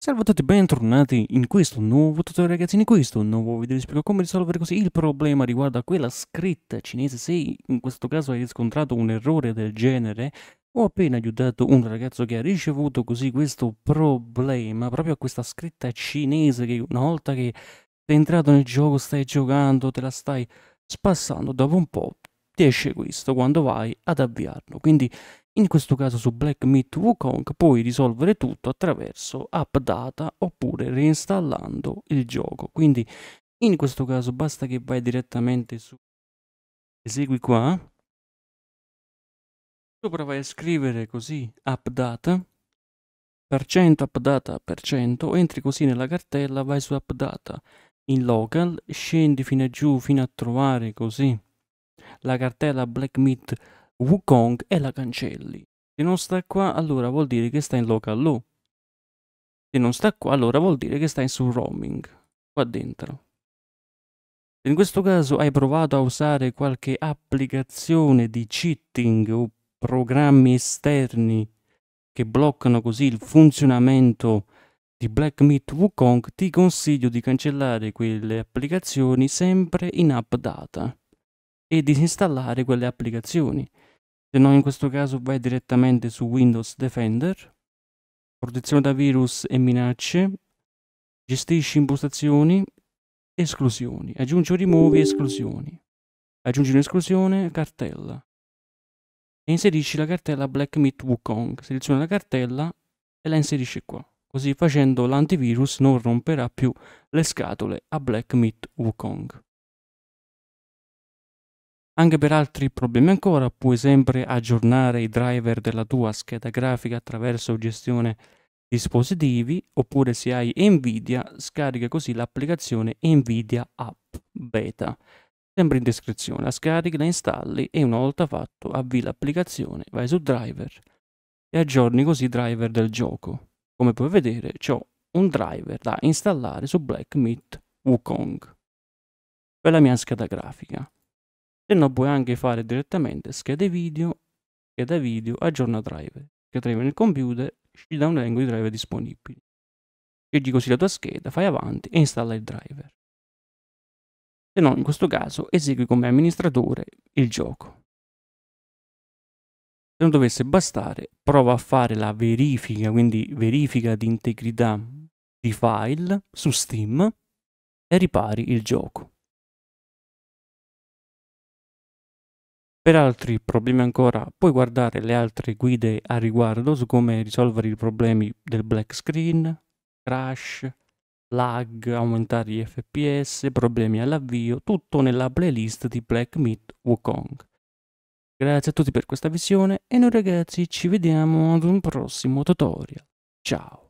Salve a tutti, bentornati in questo nuovo tutorial ragazzi, in questo nuovo video vi spiego come risolvere così il problema riguardo a quella scritta cinese se in questo caso hai riscontrato un errore del genere ho appena aiutato un ragazzo che ha ricevuto così questo problema proprio a questa scritta cinese che una volta che sei entrato nel gioco, stai giocando, te la stai spassando, dopo un po' ti esce questo quando vai ad avviarlo. Quindi in questo caso su Black Meat Wukong puoi risolvere tutto attraverso AppData oppure reinstallando il gioco. Quindi in questo caso basta che vai direttamente su esegui qua sopra vai a scrivere così AppData per cento appdata per cento entri così nella cartella vai su appdata in local scendi fino a giù fino a trovare così la cartella Black Meat Wukong e la cancelli. Se non sta qua, allora vuol dire che sta in local law. Se non sta qua, allora vuol dire che sta in sul roaming, qua dentro. Se in questo caso hai provato a usare qualche applicazione di cheating o programmi esterni che bloccano così il funzionamento di Black Meat Wukong, ti consiglio di cancellare quelle applicazioni sempre in app data e disinstallare quelle applicazioni. Se no in questo caso vai direttamente su Windows Defender, protezione da virus e minacce, gestisci impostazioni, esclusioni, aggiungi o rimuovi esclusioni, aggiungi un'esclusione, cartella e inserisci la cartella Black Meat Wukong, seleziona la cartella e la inserisci qua. Così facendo l'antivirus non romperà più le scatole a Black Meat Wukong. Anche per altri problemi ancora puoi sempre aggiornare i driver della tua scheda grafica attraverso gestione dispositivi oppure se hai Nvidia scarica così l'applicazione Nvidia App Beta. Sempre in descrizione, la scarichi, la installi e una volta fatto avvii l'applicazione, vai su driver e aggiorni così i driver del gioco. Come puoi vedere ho un driver da installare su Black Myth Wukong per la mia scheda grafica e non puoi anche fare direttamente schede video, scheda video, aggiorna driver, che driver nel computer, ci dà un elenco di driver disponibili. Scegli così la tua scheda, fai avanti e installa il driver. Se no, in questo caso, esegui come amministratore il gioco. Se non dovesse bastare, prova a fare la verifica, quindi verifica di integrità di file su Steam e ripari il gioco. Per altri problemi ancora puoi guardare le altre guide a riguardo su come risolvere i problemi del black screen, crash, lag, aumentare gli fps, problemi all'avvio, tutto nella playlist di Black Meat Wukong. Grazie a tutti per questa visione e noi ragazzi ci vediamo ad un prossimo tutorial. Ciao!